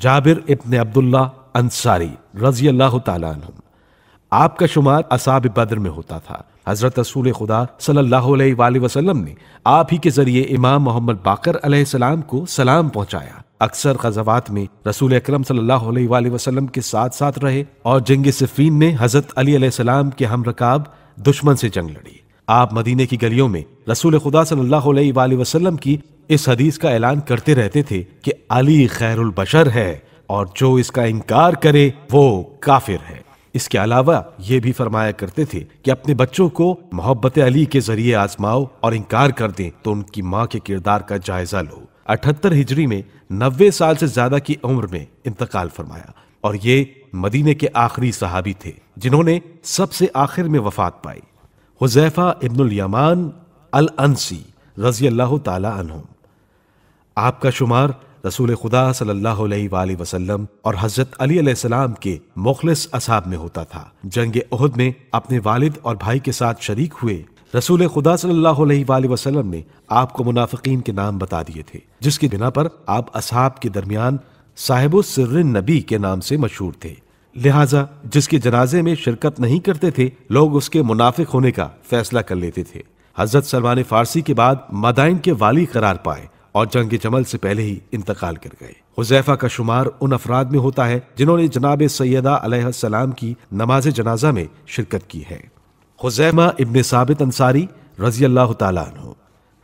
जाबिर इब्न अब्दुल्ला अंसारी रजी अल्लाह तुम आपका शुमार असाब बद्र में होता था हज़रत रसूल खुदा सल्लल्लाहु अलैहि वसल्लम ने आप ही के ज़रिए इमाम मोहम्मद बाकर सलाम को सलाम पहुंचाया अक्सर खजवात में रसूल अक्रम सलम के साथ साथ रहे और जंग सिफीन में हज़रत अली अलैहिस्सलाम के हम रकाब दुश्मन से जंग लड़ी आप मदीने की गलियों में रसूल खुदा सल्लल्लाहु अलैहि की इस हदीस का ऐलान करते रहते थे कि अली खैरुल बशर है और जो इसका इनकार करे वो काफिर है इसके अलावा ये भी फरमाया करते थे कि अपने बच्चों को मोहब्बत अली के जरिए आजमाओ और इनकार कर दें तो उनकी माँ के किरदार का जायजा लो अठहत्तर हिजरी में नब्बे साल से ज्यादा की उम्र में इंतकाल फरमाया और ये मदीने के आखिरी सहाबी थे जिन्होंने सबसे आखिर में वफात पाई Huzaifa Ibnul Yaman Al Ansi रजी अल्लाह तला आपका शुमार रसूल खुदा सल्लल्लाहु अलैहि वसल्लम और हज़रत अली अलैहिस्सलाम के मुखलिस असाब में होता था जंग उहद में अपने वालिद और भाई के साथ शरीक हुए रसूल खुदा सल्लल्लाहु अलैहि वसल्लम ने आपको मुनाफिकीन के नाम बता दिए थे जिसकी बिना पर आप असहाब के दरमियान साहिब सिर्र नबी के नाम से मशहूर थे लिहाजा जिसके जनाजे में शिरकत नहीं करते थे लोग उसके मुनाफिक होने का फैसला कर लेते थे हजरत सलमान फारसी के बाद मदाइन के वाली करार पाए और जंग जमल से पहले ही इंतकाल कर गए हुजैफा का शुमार उन अफराद में होता है जिन्होंने जनाब सैदा अलैहिस्सलाम की नमाज जनाजा में शिरकत की है हुजैमा इबन साबित अंसारी रजी अल्लाह तु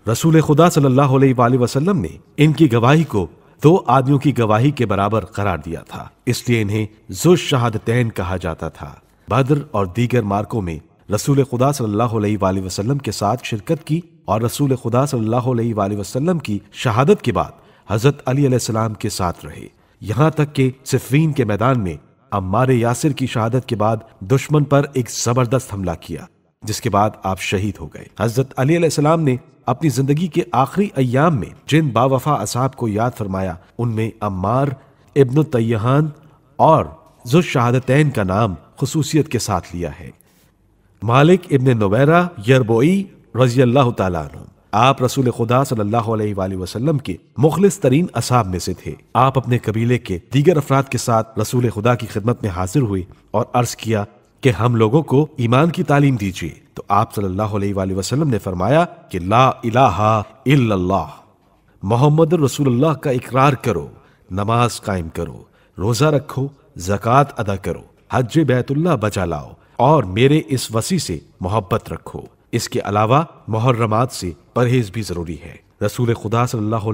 रसूल खुदा सल्लल्लाहु अलैहि वसल्लम ने इनकी गवाही को दो आदमियों की गवाही के बराबर करार दिया था इसलिए इन्हें जो शहादतैन कहा जाता था बद्र और दीगर मार्कों में रसूल खुदा सल्लल्लाहु अलैहि वसल्लम के साथ शिरकत की और रसूल खुदा सल्लल्लाहु वसल्लम की शहादत के बाद हज़रत अली के साथ रहे यहाँ तक कि सिफीन के मैदान में अम्मार यासिर की शहादत के बाद दुश्मन पर एक ज़बरदस्त हमला किया जिसके बाद आप शहीद हो गए हज़रत अली ने अपनी ज़िंदगी के आखिरी अयाम में जिन बावफा असाब को याद फरमाया उनमें अम्मार इब्न तयहान और जो शहादतैन का नाम खसूसियत के साथ लिया है मालिक इब्न नवैरा यरबोई रजी अल्लाह तुम आप रसूल खुदा सल्लल्लाहु अलैहि वसल्लम के मुखलिस तरीन असाब में से थे आप अपने कबीले के दीगर अफराद के साथ रसूल खुदा की खिदमत में हाजिर हुए और अर्ज किया कि हम लोगों को ईमान की तालीम दीजिए तो आप सल्लल्लाहु अलैहि वसल्लम ने फरमाया कि ला इलाहा इल्लल्लाह मोहम्मद रसूल का इकरार करो नमाज कायम करो रोज़ा रखो जक़ात अदा करो हज बैतुल्ला बचा लाओ और मेरे इस वसी से मोहब्बत रखो इसके अलावा मुहर्रमात से परहेज भी जरूरी है रसूल खुदा सल्लल्लाहु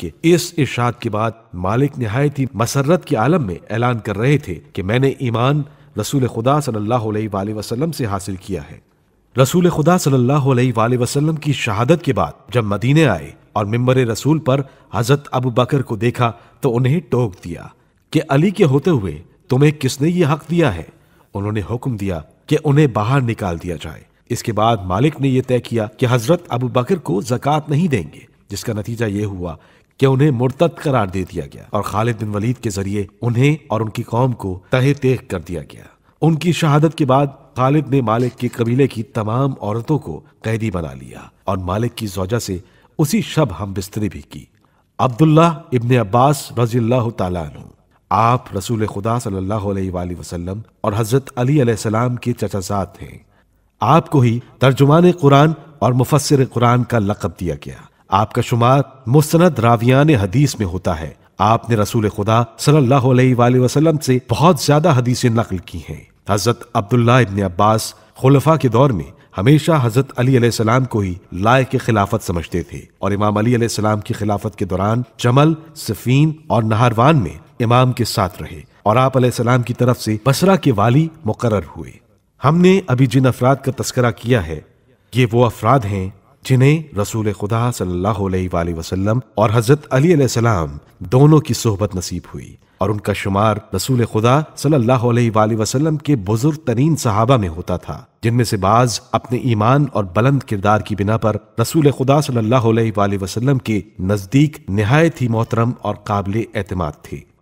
के इस इर्शाद के बाद मालिक नहायत ही मसरत के आलम में ऐलान कर रहे थे कि मैंने ईमान रसूल खुदा सल्लल्लाहु से हासिल किया है रसूल खुदा सल्लल्लाहु की शहादत के बाद जब मदीने आए और मम्बर रसूल पर हजरत अबू बकर को देखा तो उन्हें टोक दिया कि अली के होते हुए तुम्हें किसने ये हक दिया है उन्होंने हुक्म दिया कि उन्हें बाहर निकाल दिया जाए इसके बाद मालिक ने यह तय किया कि हजरत अबू बकर को जक़ात नहीं देंगे जिसका नतीजा ये हुआ कि उन्हें मुर्तद करार दे दिया गया और खालिद बिन वलीद के जरिए उन्हें और उनकी कौम को तहे तेख कर दिया गया उनकी शहादत के बाद खालिद ने मालिक के कबीले की तमाम औरतों को कैदी बना लिया और मालिक की जोजा से उसी शब हम बिस्तरी भी की अब्दुल्ला इबन अब्बास रजील तु आप रसूल खुदा सल्लल्लाहु अलैहि वसल्लम और हजरत अली सलाम के चचाजात हैं आपको ही तर्जुमान कुरान और मुफसर कुरान का लकब दिया गया आपका शुमार मुस्ंद रावियान हदीस में होता है आपने रसूल खुदा सल्लाम से बहुत ज्यादा हदीसें नकल की हैं हजरत अब्दुल्ला इबन अब्बास खुलफा के दौर में हमेशा हजरत अली को ही लाए के खिलाफत समझते थे और इमाम अली सलाम की खिलाफत के दौरान जमल सफीन और नहरवान में इमाम के साथ रहे और आप की तरफ से बसरा के वाली मुकर हुए हमने अभी जिन अफराद का तस्करा किया है ये वो अफराद हैं जिन्हें रसूल खुदा सल्लल्लाहु अलैहि और हजरत अली दोनों की सोहबत नसीब हुई और उनका शुमार रसूल खुदा सल्लल्लाहु अलैहि के बुजुर्ग तरीन सहाबा में होता था जिनमें से बाज अपने ईमान और बुलंद किरदार की बिना पर रसूल खुदा सल्लल्लाहु अलैहि के नज़दीक नहायत ही मोहतरम और काबिल एतमाद थे